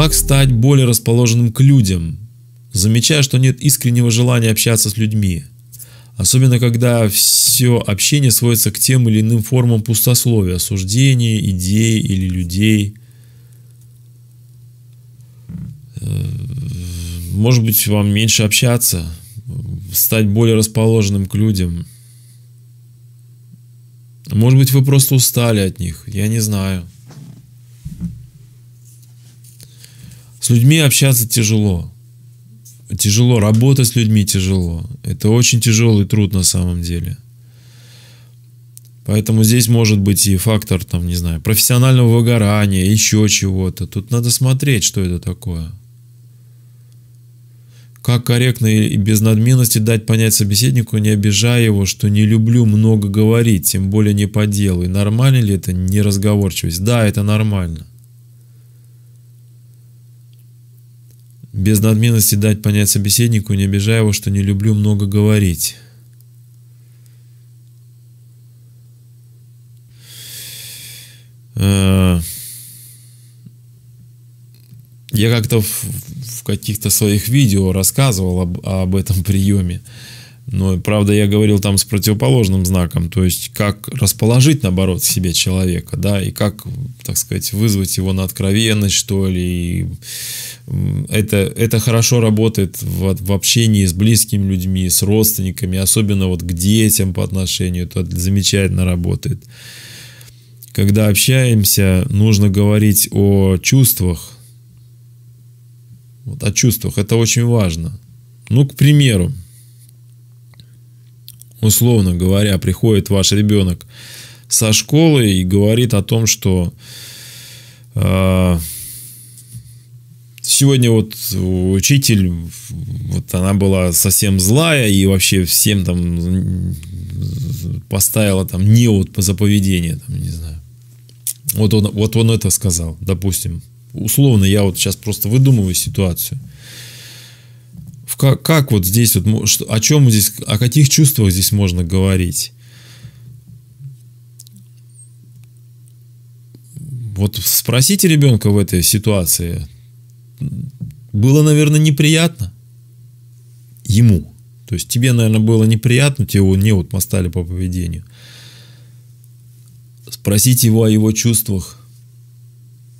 Как стать более расположенным к людям? Замечая, что нет искреннего желания общаться с людьми. Особенно, когда все общение сводится к тем или иным формам пустословия, суждений, идей или людей. Э, может быть, вам меньше общаться, стать более расположенным к людям. Может быть, вы просто устали от них, я не знаю. С людьми общаться тяжело. Тяжело, работать с людьми тяжело. Это очень тяжелый труд на самом деле. Поэтому здесь может быть и фактор, там, не знаю, профессионального выгорания, еще чего-то. Тут надо смотреть, что это такое. Как корректно и без надменности дать понять собеседнику, не обижая его, что не люблю много говорить, тем более не по делу. И нормально ли это неразговорчивость? Да, это нормально. Без надменности дать понять собеседнику, не обижая его, что не люблю много говорить. А, я как-то в, каких-то своих видео рассказывал об, об этом приеме. Но, правда, я говорил там с противоположным знаком, то есть как расположить, наоборот, в себе человека, да, и как, так сказать, вызвать его на откровенность, что ли. И это, это хорошо работает в, в общении с близкими людьми, с родственниками, особенно вот к детям по отношению, это замечательно работает. Когда общаемся, нужно говорить о чувствах, вот о чувствах, это очень важно. Ну, к примеру, условно говоря, приходит ваш ребенок со школы и говорит о том, что э, сегодня вот учитель, вот она была совсем злая и вообще всем там поставила там не вот по заповедению, там, не знаю. Вот он, вот он это сказал, допустим. Условно, я вот сейчас просто выдумываю ситуацию как, как вот здесь вот, о чем здесь, о каких чувствах здесь можно говорить? Вот спросите ребенка в этой ситуации. Было, наверное, неприятно ему. То есть тебе, наверное, было неприятно, тебе его не вот мостали по поведению. Спросите его о его чувствах.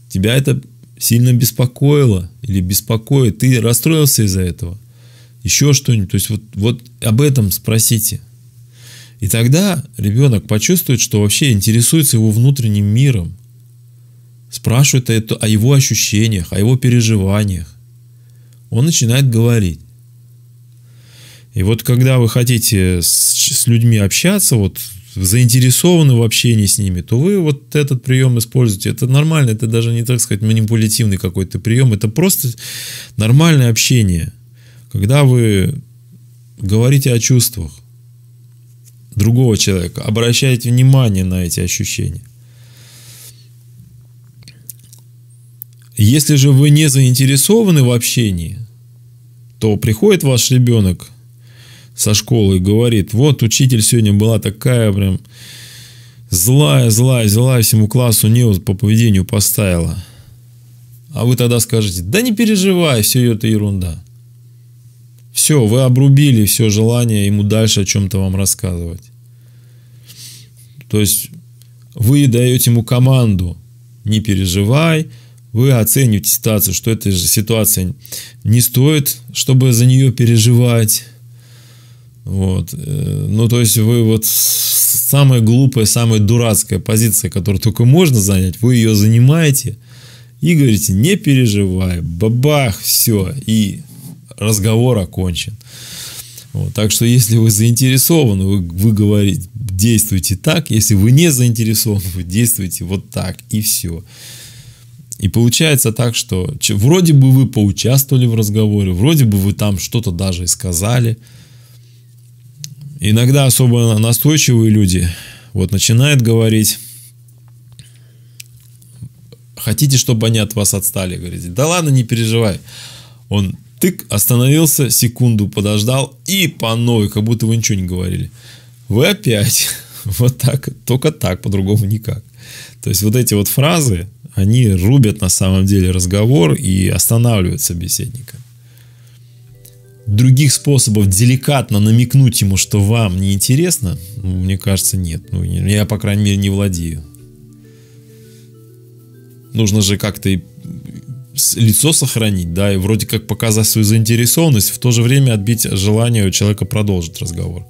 Тебя это сильно беспокоило или беспокоит? Ты расстроился из-за этого? еще что-нибудь. То есть вот, вот об этом спросите. И тогда ребенок почувствует, что вообще интересуется его внутренним миром. Спрашивает это о его ощущениях, о его переживаниях. Он начинает говорить. И вот когда вы хотите с, с людьми общаться, вот заинтересованы в общении с ними, то вы вот этот прием используете. Это нормально, это даже не, так сказать, манипулятивный какой-то прием, это просто нормальное общение – когда вы говорите о чувствах другого человека, обращаете внимание на эти ощущения. Если же вы не заинтересованы в общении, то приходит ваш ребенок со школы и говорит, вот учитель сегодня была такая прям злая, злая, злая, всему классу не по поведению поставила. А вы тогда скажете, да не переживай, все это ерунда. Все, вы обрубили все желание ему дальше о чем-то вам рассказывать. То есть вы даете ему команду, не переживай, вы оцениваете ситуацию, что эта же ситуация не стоит, чтобы за нее переживать. Вот. Э, ну, то есть вы вот самая глупая, самая дурацкая позиция, которую только можно занять, вы ее занимаете и говорите, не переживай, бабах, все, и разговор окончен. Вот, так что, если вы заинтересованы, вы, вы говорите, действуйте так. Если вы не заинтересованы, вы действуйте вот так. И все. И получается так, что вроде бы вы поучаствовали в разговоре, вроде бы вы там что-то даже и сказали. Иногда особо настойчивые люди вот начинают говорить, хотите, чтобы они от вас отстали, говорите, да ладно, не переживай. Он Тык остановился, секунду подождал и по новой, как будто вы ничего не говорили. Вы опять. Вот так, только так, по-другому никак. То есть вот эти вот фразы, они рубят на самом деле разговор и останавливают собеседника. Других способов деликатно намекнуть ему, что вам не интересно, ну, мне кажется, нет. Ну, я, по крайней мере, не владею. Нужно же как-то лицо сохранить, да, и вроде как показать свою заинтересованность, в то же время отбить желание у человека продолжить разговор.